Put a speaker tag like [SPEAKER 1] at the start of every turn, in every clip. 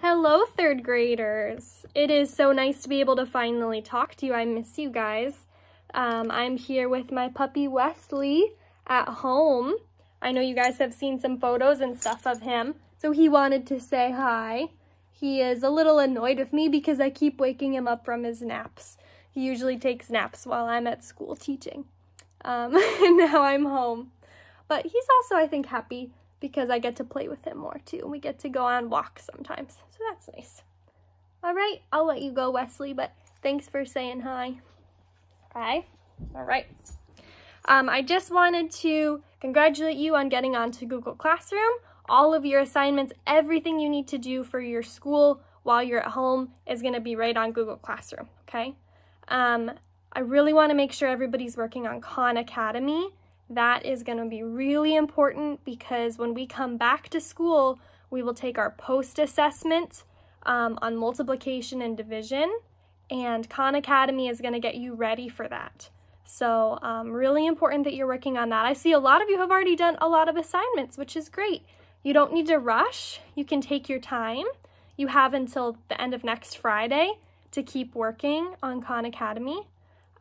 [SPEAKER 1] Hello, third graders. It is so nice to be able to finally talk to you. I miss you guys. Um, I'm here with my puppy Wesley at home. I know you guys have seen some photos and stuff of him. So he wanted to say hi. He is a little annoyed with me because I keep waking him up from his naps. He usually takes naps while I'm at school teaching. Um, and now I'm home. But he's also, I think, happy because I get to play with him more too. And we get to go on walks sometimes. So that's nice. All right, I'll let you go, Wesley, but thanks for saying hi. Hi. All right. Um, I just wanted to congratulate you on getting onto Google Classroom. All of your assignments, everything you need to do for your school while you're at home is going to be right on Google Classroom, okay? Um, I really want to make sure everybody's working on Khan Academy that is going to be really important because when we come back to school, we will take our post-assessment um, on multiplication and division, and Khan Academy is going to get you ready for that. So um, really important that you're working on that. I see a lot of you have already done a lot of assignments, which is great. You don't need to rush. You can take your time. You have until the end of next Friday to keep working on Khan Academy.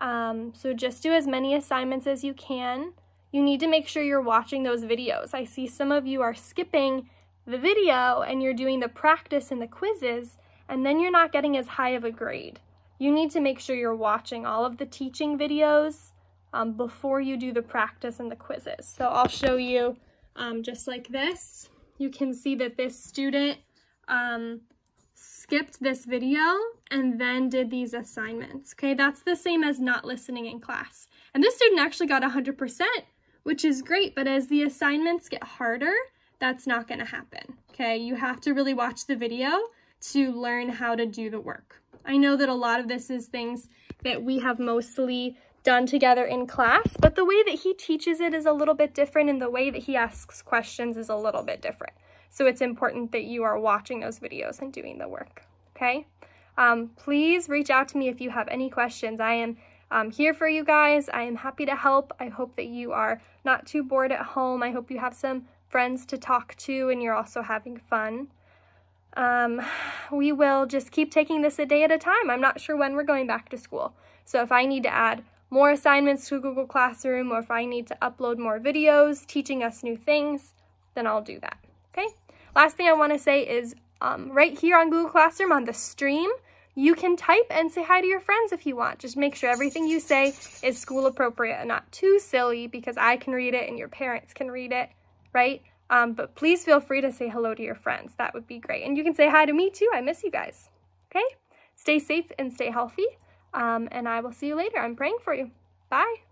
[SPEAKER 1] Um, so just do as many assignments as you can you need to make sure you're watching those videos. I see some of you are skipping the video and you're doing the practice and the quizzes, and then you're not getting as high of a grade. You need to make sure you're watching all of the teaching videos um, before you do the practice and the quizzes. So I'll show you um, just like this. You can see that this student um, skipped this video and then did these assignments. Okay, that's the same as not listening in class. And this student actually got 100% which is great, but as the assignments get harder, that's not gonna happen, okay? You have to really watch the video to learn how to do the work. I know that a lot of this is things that we have mostly done together in class, but the way that he teaches it is a little bit different and the way that he asks questions is a little bit different. So it's important that you are watching those videos and doing the work, okay? Um, please reach out to me if you have any questions. I am um, here for you guys. I am happy to help. I hope that you are not too bored at home. I hope you have some friends to talk to and you're also having fun. Um, we will just keep taking this a day at a time. I'm not sure when we're going back to school. So if I need to add more assignments to Google Classroom or if I need to upload more videos teaching us new things, then I'll do that, okay? Last thing I wanna say is um, right here on Google Classroom on the stream, you can type and say hi to your friends if you want. Just make sure everything you say is school appropriate and not too silly because I can read it and your parents can read it, right? Um, but please feel free to say hello to your friends. That would be great. And you can say hi to me too. I miss you guys. Okay? Stay safe and stay healthy. Um, and I will see you later. I'm praying for you. Bye.